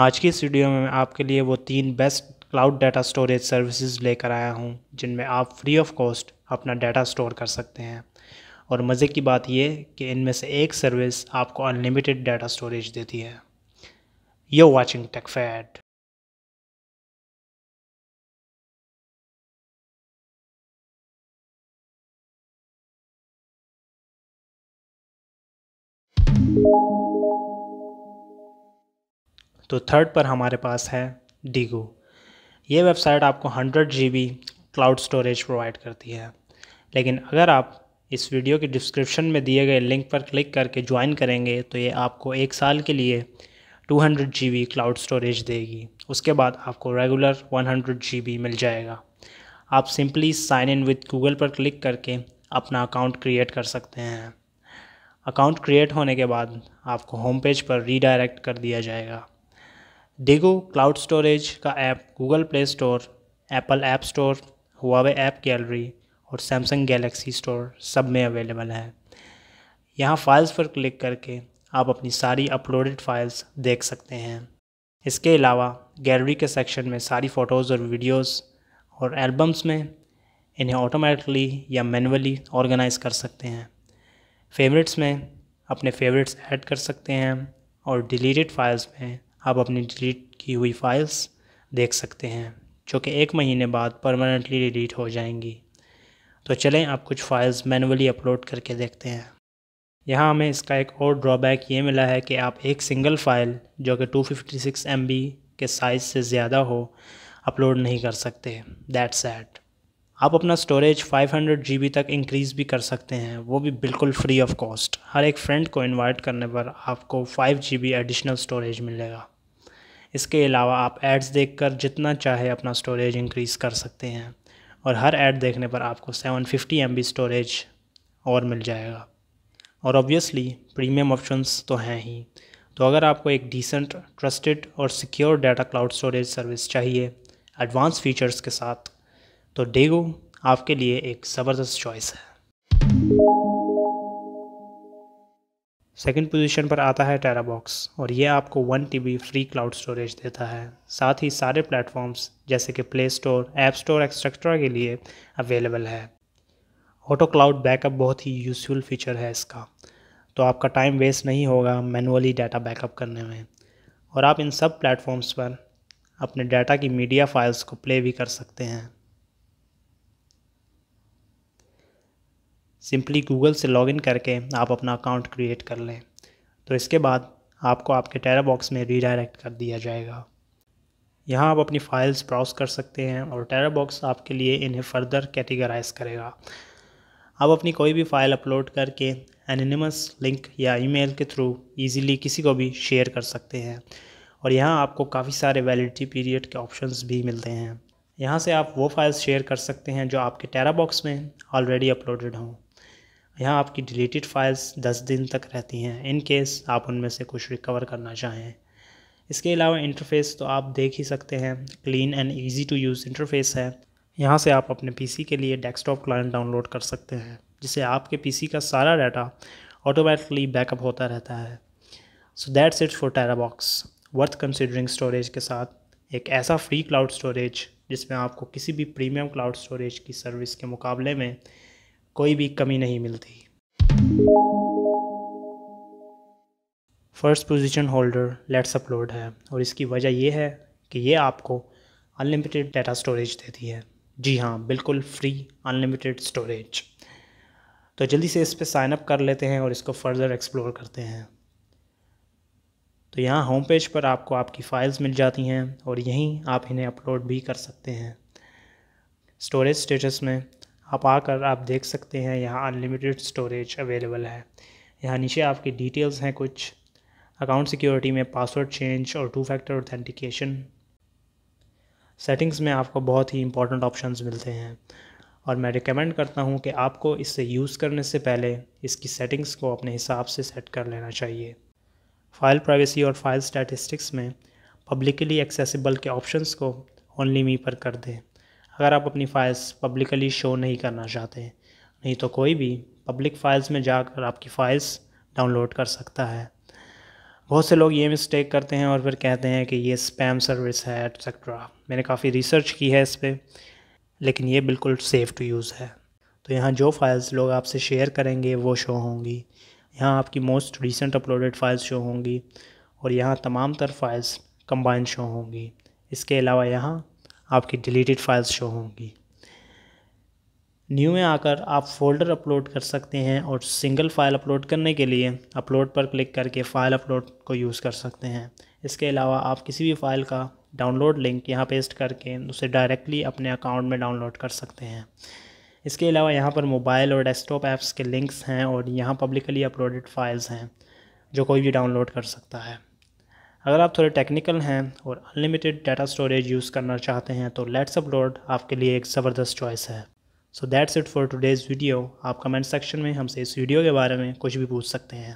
आज की इस वीडियो में मैं आपके लिए वो तीन best cloud data storage services लेकर आया हूँ जिनमें आप फ्री ऑफ कॉस्ट अपना डाटा स्टोर कर सकते हैं और मज़े की बात यह कि इनमें से एक सर्विस आपको अनलिमिटेड डाटा स्टोरेज देती है you watching Techfat Thank you. तो थर्ड पर हमारे पास है डिगो ये वेबसाइट आपको hundred G B cloud storage provide करती है लेकिन अगर आप इस वीडियो के डिस्क्रिप्शन में दिए गए लिंक पर क्लिक करके ज्वाइन करेंगे तो ये आपको एक साल के लिए 200 जी क्लाउड स्टोरेज देगी उसके बाद आपको रेगुलर 100 जी मिल जाएगा आप simply sign in with Google पर क्लिक करके अपना अकाउंट क्रिएट कर सकते हैं अकाउंट क्रिएट होने के बाद आपको होम पेज पर रीडायरेक्ट कर दिया जाएगा डिगो क्लाउड स्टोरेज का app Google Play store Apple app store Huawei app gallery और सैमसंग गैलेक्सी स्टोर सब में अवेलेबल है यहाँ फाइल्स पर क्लिक करके आप अपनी सारी अपलोडेड फाइल्स देख सकते हैं इसके अलावा गैलरी के सेक्शन में सारी फ़ोटोज़ और वीडियोस और एल्बम्स में इन्हें ऑटोमेटिकली या मैनुअली ऑर्गेनाइज़ कर सकते हैं फेवरेट्स में अपने फेवरेट्स ऐड कर सकते हैं और डिलीटेड फाइल्स में आप अपनी डिलीट की हुई फाइल्स देख सकते हैं जो कि एक महीने बाद परमानेंटली डिलीट हो जाएंगी तो चलें आप कुछ फ़ाइल्स मैनुअली अपलोड करके देखते हैं यहाँ हमें इसका एक और ड्रॉबैक ये मिला है कि आप एक सिंगल फ़ाइल जो कि 256 फिफ्टी के साइज़ से ज़्यादा हो अपलोड नहीं कर सकते दैट एट आप अपना स्टोरेज 500 जीबी तक इंक्रीज़ भी कर सकते हैं वो भी बिल्कुल फ्री ऑफ कॉस्ट हर एक फ्रेंड को इनवाइट करने पर आपको 5 जीबी एडिशनल स्टोरेज मिलेगा इसके अलावा आप एड्स देखकर जितना चाहे अपना स्टोरेज इंक्रीज़ कर सकते हैं और हर ऐड देखने पर आपको 750 फिफ्टी स्टोरेज और मिल जाएगा और ऑब्वियसली प्रीमियम ऑप्शंस तो हैं ही तो अगर आपको एक डिसेंट ट्रस्टेड और secure data cloud storage service चाहिए एडवांस फीचर्स के साथ तो डेगो आपके लिए एक ज़बरदस्त चॉइस है सेकंड पोजीशन पर आता है टेराबॉक्स और ये आपको one T free cloud storage देता है साथ ही सारे प्लेटफॉर्म्स जैसे कि play store app store etcetera के लिए अवेलेबल है ऑटो क्लाउड बैकअप बहुत ही यूजफुल फीचर है इसका तो आपका टाइम वेस्ट नहीं होगा मैनुअली डाटा बैकअप करने में और आप इन सब प्लेटफॉर्म्स पर अपने डाटा की मीडिया फाइल्स को प्ले भी कर सकते हैं सिंपली गूगल से लॉगिन करके आप अपना अकाउंट क्रिएट कर लें तो इसके बाद आपको आपके टेरा बॉक्स में रीडायरेक्ट कर दिया जाएगा यहाँ आप अपनी फाइल्स ब्राउज कर सकते हैं और टेरा बॉक्स आपके लिए इन्हें फर्दर कैटेगराइज करेगा आप अपनी कोई भी फ़ाइल अपलोड करके एनिमस लिंक या ईमेल के थ्रू इजीली किसी को भी शेयर कर सकते हैं और यहाँ आपको काफ़ी सारे वैलिडिटी पीरियड के ऑप्शंस भी मिलते हैं यहाँ से आप वो फाइल्स शेयर कर सकते हैं जो आपके टेरा बॉक्स में ऑलरेडी अपलोडेड हों यहाँ आपकी डिलीटेड फाइल्स दस दिन तक रहती हैं इन केस आप उनमें से कुछ रिकवर करना चाहें इसके अलावा इंटरफेस तो आप देख ही सकते हैं clean and easy to use interface है यहाँ से आप अपने पीसी के लिए डेस्कटॉप क्लाइंट डाउनलोड कर सकते हैं जिससे आपके पीसी का सारा डाटा ऑटोमेटिकली बैकअप होता रहता है so that's its for Terabox worth considering storage के साथ एक ऐसा फ्री क्लाउड स्टोरेज जिसमें आपको किसी भी प्रीमियम क्लाउड स्टोरेज की सर्विस के मुकाबले में कोई भी कमी नहीं मिलती first position holder let's upload है और इसकी वजह यह है कि ये आपको अनलिमिटेड डाटा स्टोरेज देती है जी हाँ बिल्कुल फ्री अनलिमिटेड स्टोरेज तो जल्दी से इस पर साइनअप कर लेते हैं और इसको फर्दर एक्सप्लोर करते हैं तो यहाँ होम पेज पर आपको आपकी फ़ाइल्स मिल जाती हैं और यहीं आप इन्हें अपलोड भी कर सकते हैं स्टोरेज स्टेटस में आप आकर आप देख सकते हैं यहाँ अनलिमिटेड स्टोरेज अवेलेबल है यहाँ नीचे आपकी डिटेल्स हैं कुछ अकाउंट सिक्योरिटी में पासवर्ड चेंज और टू फैक्टर ऑथेंटिकेशन सेटिंग्स में आपको बहुत ही इंपॉर्टेंट ऑप्शंस मिलते हैं और मैं रिकमेंड करता हूँ कि आपको इसे यूज़ करने से पहले इसकी सेटिंग्स को अपने हिसाब से सेट कर लेना चाहिए फ़ाइल प्राइवेसी और फाइल स्टैटिस्टिक्स में पब्लिकली एक्सेसिबल के ऑप्शंस को ओनली मी पर कर दें अगर आप अपनी फ़ाइल्स पब्लिकली शो नहीं करना चाहते नहीं तो कोई भी पब्लिक फ़ाइल्स में जाकर आपकी फ़ाइल्स डाउनलोड कर सकता है बहुत से लोग ये मिस्टेक करते हैं और फिर कहते हैं कि ये स्पैम सर्विस है एटसेट्रा मैंने काफ़ी रिसर्च की है इस पर लेकिन ये बिल्कुल सेफ़ टू यूज़ है तो यहाँ जो फ़ाइल्स लोग आपसे शेयर करेंगे वो शो होंगी यहाँ आपकी most recent uploaded files show होंगी और यहाँ तमाम तर फाइल्स कंबाइन शो होंगी इसके अलावा यहाँ आपकी डिलीटेड फाइल्स शो होंगी न्यू में आकर आप फोल्डर अपलोड कर सकते हैं और सिंगल फाइल अपलोड करने के लिए अपलोड पर क्लिक करके फ़ाइल अपलोड को यूज़ कर सकते हैं इसके अलावा आप किसी भी फ़ाइल का डाउनलोड लिंक यहाँ पेस्ट करके उसे डायरेक्टली अपने अकाउंट में डाउनलोड कर सकते हैं इसके अलावा यहाँ पर मोबाइल और डेस्कटॉप ऐप्स के लिंक्स हैं और यहाँ पब्लिकली अपलोडेड फाइल्स हैं जो कोई भी डाउनलोड कर सकता है अगर आप थोड़े टेक्निकल हैं और अनलिमिटेड डाटा स्टोरेज यूज़ करना चाहते हैं तो लेट्स अपलोड आपके लिए एक ज़बरदस्त चॉइस है so that's it for today's video आप कमेंट सेक्शन में हमसे इस वीडियो के बारे में कुछ भी पूछ सकते हैं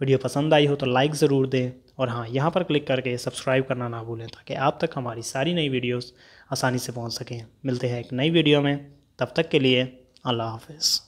वीडियो पसंद आई हो तो लाइक ज़रूर दें और हाँ यहाँ पर क्लिक करके सब्सक्राइब करना ना भूलें ताकि आप तक हमारी सारी नई वीडियोज़ आसानी से पहुँच सकें मिलते हैं एक नई वीडियो में तब तक के लिए अल्लाह हाफिज़